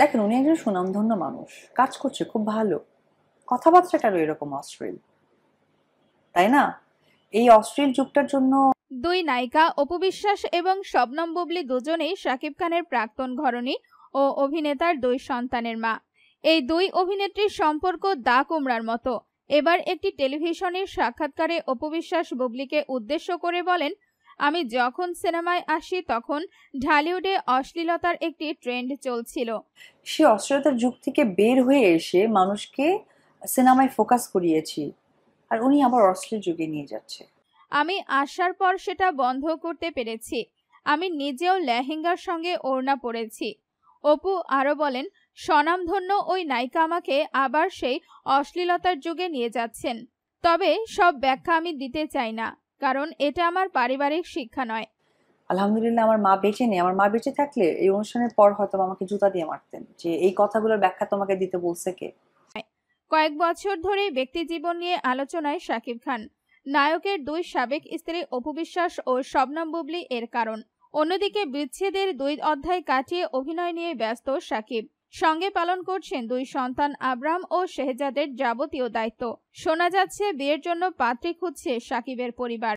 দেখেন উনি একজন সুনামধন্য মানুষ কাজ করছে খুব ভালো কথাবার্তা কেন এরকম অশ্লীল তাই না এই অশ্লীল যুগটার জন্য দুই নায়িকা অপবিশ্বাস এবং শবনম বুবলি দুজনেই শাকিব খানের প্রাক্তন ঘরণী ও অভিনেতার দুই সন্তানের মা এই দুই অভিনেত্রীর সম্পর্ক দা কুমড়ার মতো এবার একটি টেলিভিশনের সাক্ষাৎকারে অপবিশ্বাস বুবলিকে উদ্দেশ্য করে বলেন আমি যখন সিনেমায় আসি তখন ঢালিউডে অশ্লীলতার একটি ট্রেন্ড চলছিল সে অশ্লীলতার যুগ থেকে বের হয়ে এসে মানুষকে সিনেমায় ফোকাস করিয়েছি আর উনি আবার অশ্লীল যুগে নিয়ে যাচ্ছে আমি আসার পর সেটা বন্ধ করতে পেরেছি আমি নিজেও লেহেঙ্গার সঙ্গে ওড়না পরেছি অপু আরও বলেন স্বনামধন্য ওই নায়িকা আমাকে আবার সেই অশ্লীলতার যুগে নিয়ে যাচ্ছেন তবে সব ব্যাখ্যা আমি দিতে চাই না কারণ এটা আমার পারিবারিক শিক্ষা নয় আলহামদুলিল্লাহ আমার মা বেঁচে নেই আমার মা বেঁচে থাকলে এই অনুষ্ঠানের পর হয়তো আমাকে জুতা দিয়ে মারতেন যে এই কথাগুলোর ব্যাখ্যা তোমাকে দিতে বলছে কে কয়েক বছর ধরে ব্যক্তি জীবন নিয়ে আলোচনায় শাকিব খান নায়কের দুই সাবেক স্ত্রী অপু বিশ্বাস ও শবনম বুবলি এর কারণ অন্যদিকে বিচ্ছেদের দুই অধ্যায় কাটিয়ে অভিনয় নিয়ে ব্যস্ত শাকিব সঙ্গে পালন করছেন দুই সন্তান আবরাম ও শেহজাদের যাবতীয় দায়িত্ব শোনা যাচ্ছে বিয়ের জন্য পাত্রী খুঁজছে সাকিবের পরিবার